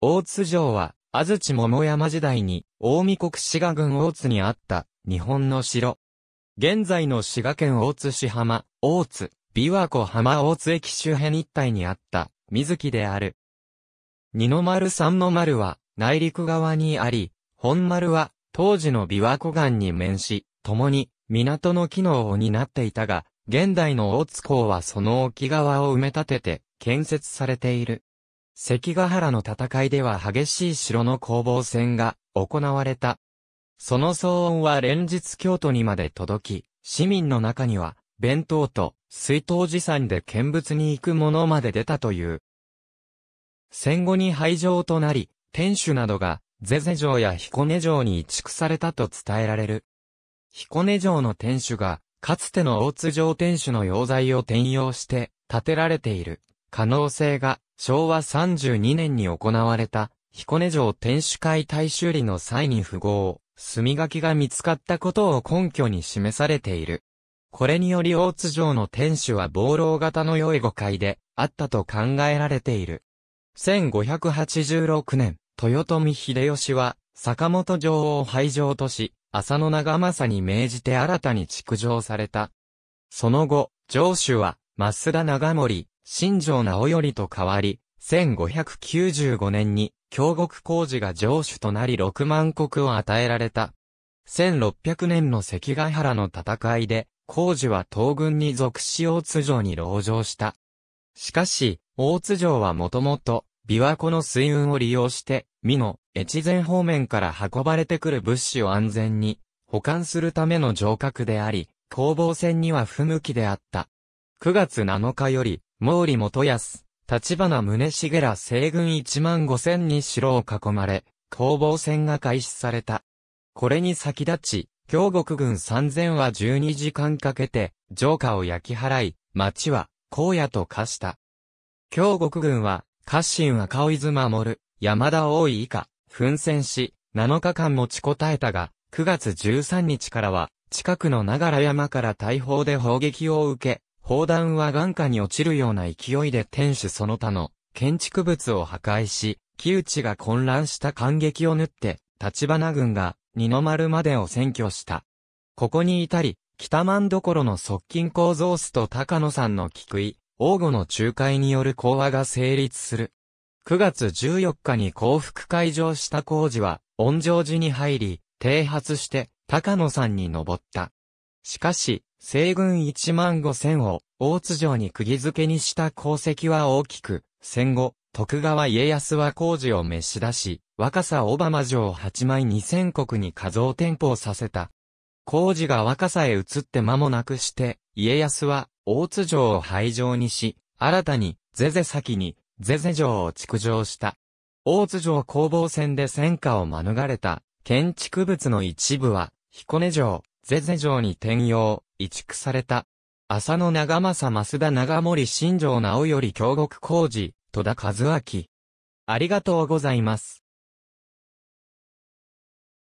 大津城は、安土桃山時代に、近江国滋賀郡大津にあった、日本の城。現在の滋賀県大津市浜、大津、琵琶湖浜大津駅周辺一帯にあった、水木である。二の丸三の丸は、内陸側にあり、本丸は、当時の琵琶湖岸に面し、共に、港の機能を担っていたが、現代の大津港はその沖側を埋め立てて、建設されている。関ヶ原の戦いでは激しい城の攻防戦が行われた。その騒音は連日京都にまで届き、市民の中には、弁当と水筒持参で見物に行く者まで出たという。戦後に廃城となり、天守などが、ゼゼ城や彦根城に移築されたと伝えられる。彦根城の天守が、かつての大津城天守の要材を転用して建てられている可能性が昭和32年に行われた、彦根城天守会大修理の際に符号、墨書きが見つかったことを根拠に示されている。これにより大津城の天守は暴露型の良い誤解であったと考えられている。1586年、豊臣秀吉は坂本城を廃城とし、浅野長政に命じて新たに築城された。その後、城主は増田長森、新城直頼と変わり、1595年に、京極工事が城主となり6万国を与えられた。1600年の関ヶ原の戦いで、工事は東軍に属し大津城に籠城した。しかし、大津城はもともと、琵琶湖の水運を利用して、美濃、越前方面から運ばれてくる物資を安全に保管するための城郭であり、攻防戦には不向きであった。9月7日より、毛利元康、立花宗重ら西軍1万5千に城を囲まれ、攻防戦が開始された。これに先立ち、京国軍三千は12時間かけて、城下を焼き払い、町は、荒野と化した。京国軍は、家臣赤尾守山田大井以下、奮戦し、7日間持ちこたえたが、9月13日からは、近くの長良山から大砲で砲撃を受け、砲弾は眼下に落ちるような勢いで天守その他の建築物を破壊し、木内が混乱した感激を縫って、立花軍が二の丸までを占拠した。ここに至り、北万所の側近構造室と高野さんの菊井、王吾の仲介による講和が成立する。9月14日に降伏会場した工事は、温城寺に入り、停発して、高野山に登った。しかし、西軍1万5千を大津城に釘付けにした功績は大きく、戦後、徳川家康は工事を召し出し、若狭小浜城8枚2千国に画像転封させた。工事が若狭へ移って間もなくして、家康は大津城を廃城にし、新たに、ゼゼ先に、ゼゼ城を築城した。大津城攻防戦で戦火を免れた、建築物の一部は、彦根城、ゼゼ城に転用、移築された。浅野長政増田長森新城直より京極工事、戸田和明。ありがとうございます。